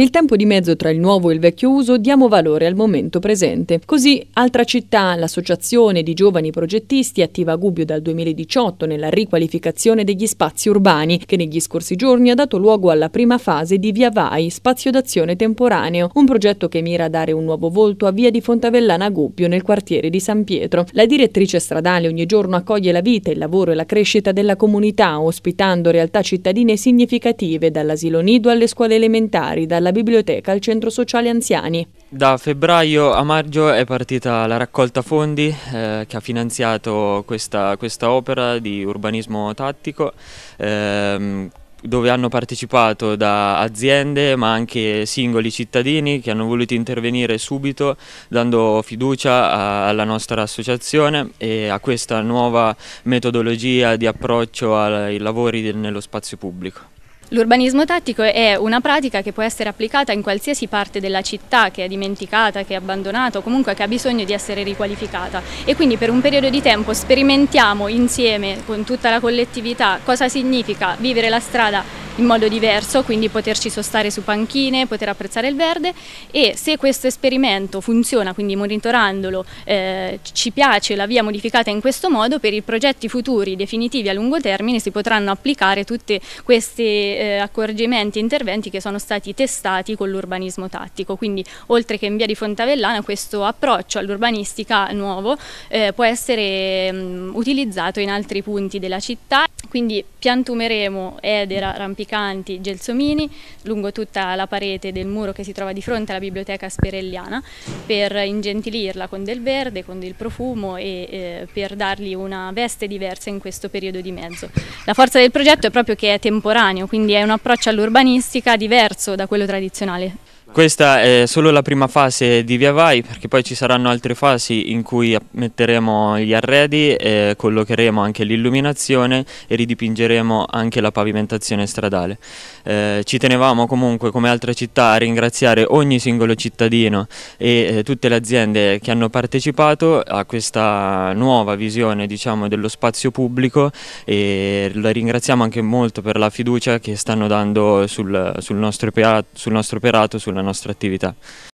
Nel tempo di mezzo tra il nuovo e il vecchio uso diamo valore al momento presente. Così Altra Città, l'associazione di giovani progettisti, attiva a Gubbio dal 2018 nella riqualificazione degli spazi urbani, che negli scorsi giorni ha dato luogo alla prima fase di Via Vai, Spazio d'Azione Temporaneo, un progetto che mira a dare un nuovo volto a Via di Fontavellana a Gubbio nel quartiere di San Pietro. La direttrice stradale ogni giorno accoglie la vita, il lavoro e la crescita della comunità, ospitando realtà cittadine significative, dall'asilo nido alle scuole elementari, dalla alla biblioteca al centro sociale anziani. Da febbraio a maggio è partita la raccolta fondi eh, che ha finanziato questa, questa, opera di urbanismo tattico ehm, dove hanno partecipato da aziende ma anche singoli cittadini che hanno voluto intervenire subito dando fiducia a, alla nostra associazione e a questa nuova metodologia di approccio ai lavori del, nello spazio pubblico. L'urbanismo tattico è una pratica che può essere applicata in qualsiasi parte della città che è dimenticata, che è abbandonata o comunque che ha bisogno di essere riqualificata e quindi per un periodo di tempo sperimentiamo insieme con tutta la collettività cosa significa vivere la strada in modo diverso, quindi poterci sostare su panchine, poter apprezzare il verde e se questo esperimento funziona, quindi monitorandolo, eh, ci piace la via modificata in questo modo, per i progetti futuri definitivi a lungo termine si potranno applicare tutti questi eh, accorgimenti e interventi che sono stati testati con l'urbanismo tattico, quindi oltre che in via di Fontavellana questo approccio all'urbanistica nuovo eh, può essere mh, mm, utilizzato in altri punti della città, quindi piantumeremo edera, rampicata, rampicanti, gelsomini lungo tutta la parete del muro che si trova di fronte alla biblioteca sperelliana per ingentilirla con del verde, con del profumo e eh, per dargli una veste diversa in questo periodo di mezzo. La forza del progetto è proprio che è temporaneo, quindi è un approccio all'urbanistica diverso da quello tradizionale. Questa è solo la prima fase di Via Vai perché poi ci saranno altre fasi in cui metteremo gli arredi, eh, collocheremo anche l'illuminazione e ridipingeremo anche la pavimentazione stradale. Eh, ci tenevamo comunque come altra città a ringraziare ogni singolo cittadino e eh, tutte le aziende che hanno partecipato a questa nuova visione diciamo, dello spazio pubblico e la ringraziamo anche molto per la fiducia che stanno dando sul, sul nostro operato, sul nostro operato, sulla la nostra attività.